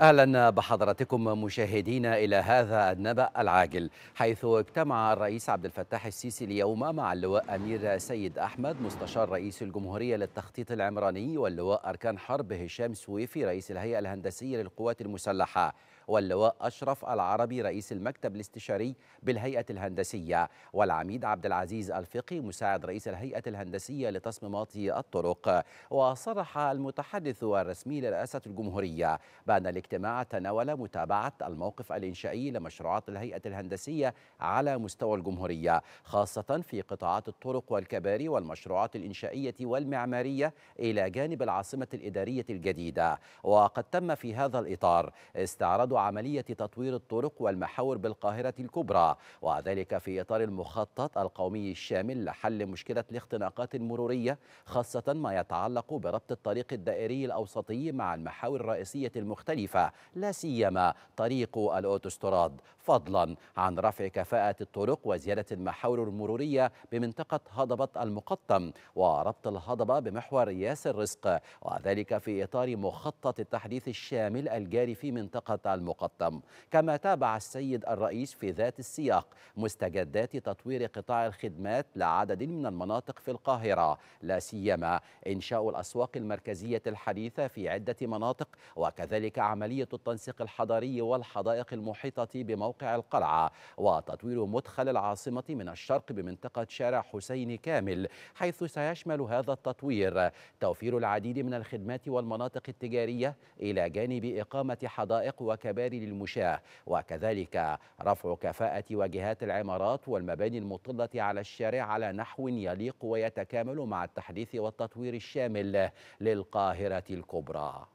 اهلا بحضراتكم مشاهدينا الى هذا النبأ العاجل حيث اجتمع الرئيس عبد الفتاح السيسي اليوم مع اللواء امير سيد احمد مستشار رئيس الجمهوريه للتخطيط العمراني واللواء اركان حرب هشام سويفي رئيس الهيئه الهندسيه للقوات المسلحه واللواء أشرف العربي رئيس المكتب الاستشاري بالهيئة الهندسية والعميد عبد العزيز الفقي مساعد رئيس الهيئة الهندسية لتصميمات الطرق وصرح المتحدث الرسمي لرئاسة الجمهورية بأن الاجتماع تناول متابعة الموقف الإنشائي لمشروعات الهيئة الهندسية على مستوى الجمهورية خاصة في قطاعات الطرق والكباري والمشروعات الإنشائية والمعمارية إلى جانب العاصمة الإدارية الجديدة وقد تم في هذا الإطار استعراض عملية تطوير الطرق والمحاور بالقاهرة الكبرى وذلك في إطار المخطط القومي الشامل لحل مشكلة الاختناقات المرورية خاصة ما يتعلق بربط الطريق الدائري الأوسطي مع المحاور الرئيسية المختلفة لا سيما طريق الأوتوستراد فضلا عن رفع كفاءة الطرق وزيادة المحاور المرورية بمنطقة هضبة المقطم وربط الهضبة بمحور ياسر رزق وذلك في إطار مخطط التحديث الشامل الجاري في منطقة المقطم المقطم كما تابع السيد الرئيس في ذات السياق مستجدات تطوير قطاع الخدمات لعدد من المناطق في القاهرة لا سيما إنشاء الأسواق المركزية الحديثة في عدة مناطق وكذلك عملية التنسيق الحضري والحدائق المحيطة بموقع القلعة وتطوير مدخل العاصمة من الشرق بمنطقة شارع حسين كامل حيث سيشمل هذا التطوير توفير العديد من الخدمات والمناطق التجارية إلى جانب إقامة حدائق وكمال المباني للمشاة وكذلك رفع كفاءة واجهات العمارات والمباني المطلة على الشارع على نحو يليق ويتكامل مع التحديث والتطوير الشامل للقاهرة الكبرى